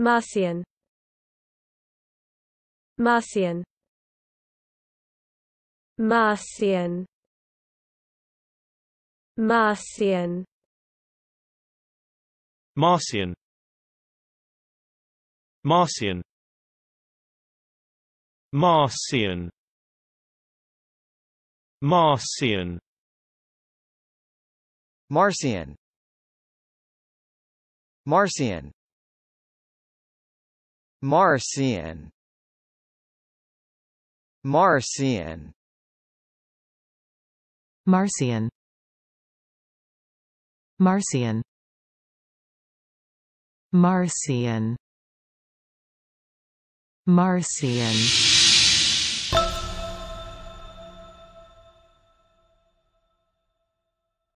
Marcion Marcion Marcion Marcion Marcion Marcion Marcion Marcion Marcion Marcion Marcian Marcian Marcian Marcian Marcian Marcian